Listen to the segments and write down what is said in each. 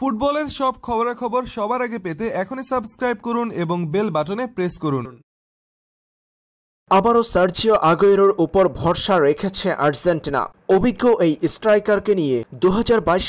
ফুটবলের সব খবরাখবর সবার আগে পেতে এখনই সাবস্ক্রাইব করুন এবং বেল বাটনে প্রেস করুন আবারও সার্জিও আগৈরোর উপর ভরসা রেখেছে আর্জেন্টিনা অভিজ্ঞ এই স্ট্রাইকারকে নিয়ে দু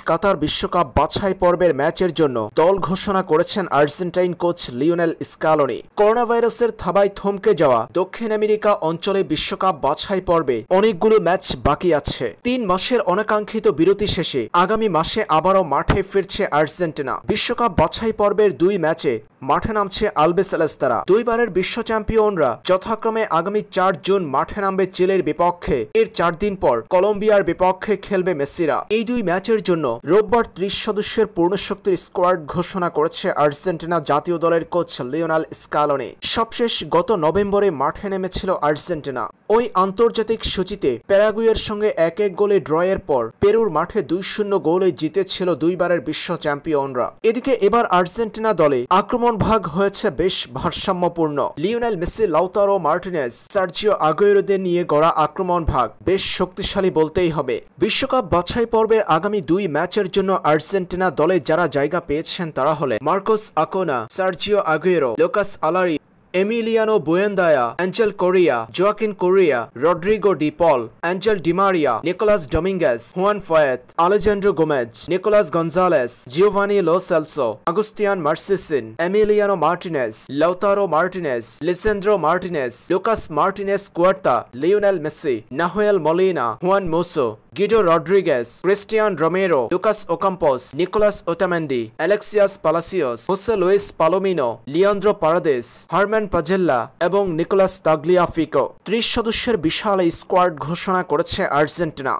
কাতার বিশ্বকাপ বাছাই পর্বের ম্যাচের জন্য দল ঘোষণা করেছেন Argentine coach Lionel Scaloni corona ভাইরাসের থাবায় থমকে যাওয়া দক্ষিণ আমেরিকা অঞ্চলে বিশ্বকাপ বাছাই পর্বে অনেকগুলো ম্যাচ বাকি আছে তিন মাসের অনাকাঙ্ক্ষিত বিরতি শেষে আগামী মাসে আবারও মাঠে ফিরছে আর্জেন্টিনা বিশ্বকাপ বাছাই পর্বের দুই ম্যাচে মাঠে নামছে আলবেসেলেস্তারা দুইবারের বিশ্ব চ্যাম্পিয়নরা যথাক্রমে আগামী চার জুন মাঠে নামবে চিলের বিপক্ষে এর চার দিন পর কলম্বিয়া কলম্বিয়ার বিপক্ষে খেলবে মেসিরা এই দুই ম্যাচের জন্য রোববার ত্রিশ সদস্যের পূর্ণ শক্তির স্কোয়াড ঘোষণা করেছে আর্জেন্টিনা জাতীয় দলের কোচ লিওনাল স্কালনে সবশেষ গত নভেম্বরে মাঠে নেমেছিল আর্জেন্টিনা ওই আন্তর্জাতিক সূচিতে প্যারাগুয়ের সঙ্গে এক এক গোলে ড্রয়ের পর পেরুর মাঠে দুই শূন্য গোলে জিতেছিল দুইবারের বিশ্ব চ্যাম্পিয়নরা এদিকে এবার আর্জেন্টিনা দলে আক্রমণ ভাগ হয়েছে বেশ ভারসাম্যপূর্ণ Lionel Messi Lautaro Martinez Sergio আগোয়েরোদের নিয়ে গড়া আক্রমণ ভাগ বেশ শক্তিশালী বলতেই হবে বিশ্বকাপ বাছাই পর্বের আগামী দুই ম্যাচের জন্য আর্জেন্টিনা দলে যারা জায়গা পেয়েছেন তারা হলে Marcos Acuna Sergio Aguero Lucas Alario Emiliano Buendia, Angel Correa, Joaquin Correa, Rodrigo Di Paul, Angel Di Maria, Nicolas Dominguez, Juan Foyet, Alejandro Gomez, Nicolas Gonzalez, Giovanni Lo Celso, Agustian Marcisin, Emiliano Martinez, Lautaro Martinez, Lisandro Martinez, Lucas Martinez Cuerta, Lionel Messi, Nahuel Molina, Juan Musso, Guido Rodriguez Cristian Romero Lucas Ocampos Nicolas Otamendi Alexis Palacios Jose Luis Palomino Leandro Paredes German Pezzella এবং Nicolas Tagliafico ত্রিশ সদস্যের বিশাল squad ঘোষণা করেছে Argentina